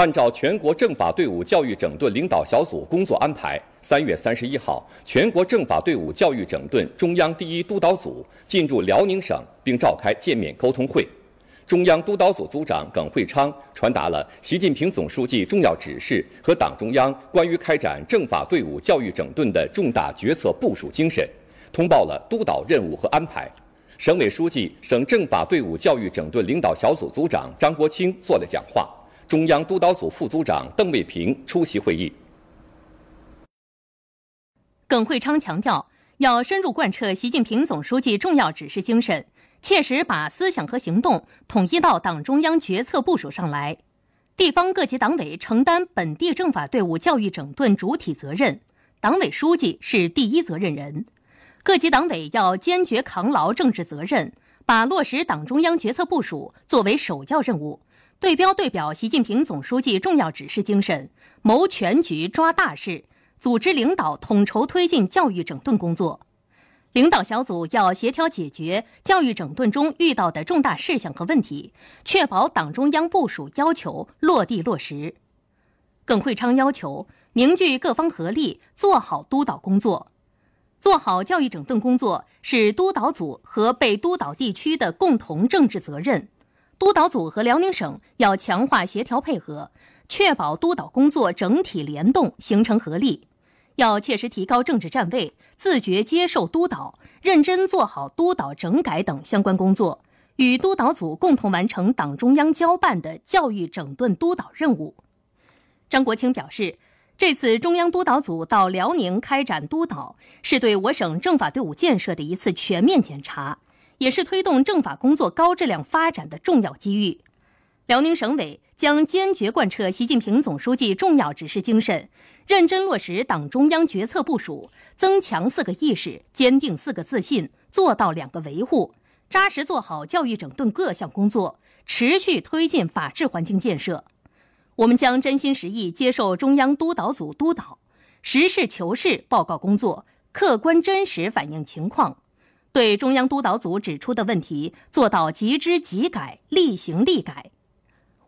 按照全国政法队伍教育整顿领导小组工作安排，三月三十一号，全国政法队伍教育整顿中央第一督导组进入辽宁省，并召开见面沟通会。中央督导组组长耿惠昌传达了习近平总书记重要指示和党中央关于开展政法队伍教育整顿的重大决策部署精神，通报了督导任务和安排。省委书记、省政法队伍教育整顿领导小组组长张国清作了讲话。中央督导组副组长邓卫平出席会议。耿会昌强调，要深入贯彻习近平总书记重要指示精神，切实把思想和行动统一到党中央决策部署上来。地方各级党委承担本地政法队伍教育整顿主体责任，党委书记是第一责任人。各级党委要坚决扛牢政治责任，把落实党中央决策部署作为首要任务。对标对表习近平总书记重要指示精神，谋全局抓大事，组织领导统筹推进教育整顿工作。领导小组要协调解决教育整顿中遇到的重大事项和问题，确保党中央部署要求落地落实。耿会昌要求凝聚各方合力，做好督导工作。做好教育整顿工作是督导组和被督导地区的共同政治责任。督导组和辽宁省要强化协调配合，确保督导工作整体联动，形成合力。要切实提高政治站位，自觉接受督导，认真做好督导整改等相关工作，与督导组共同完成党中央交办的教育整顿督导任务。张国清表示，这次中央督导组到辽宁开展督导，是对我省政法队伍建设的一次全面检查。也是推动政法工作高质量发展的重要机遇。辽宁省委将坚决贯彻习近平总书记重要指示精神，认真落实党中央决策部署，增强“四个意识”，坚定“四个自信”，做到“两个维护”，扎实做好教育整顿各项工作，持续推进法治环境建设。我们将真心实意接受中央督导组督导，实事求是报告工作，客观真实反映情况。对中央督导组指出的问题，做到即知即改、立行立改。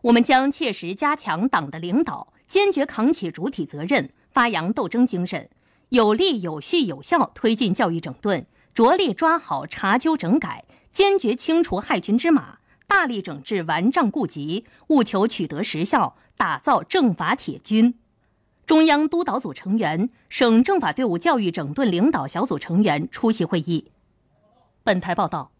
我们将切实加强党的领导，坚决扛起主体责任，发扬斗争精神，有力、有序、有效推进教育整顿，着力抓好查纠整改，坚决清除害群之马，大力整治顽瘴痼疾，务求取得实效，打造政法铁军。中央督导组成员、省政法队伍教育整顿领导小组成员出席会议。本台报道。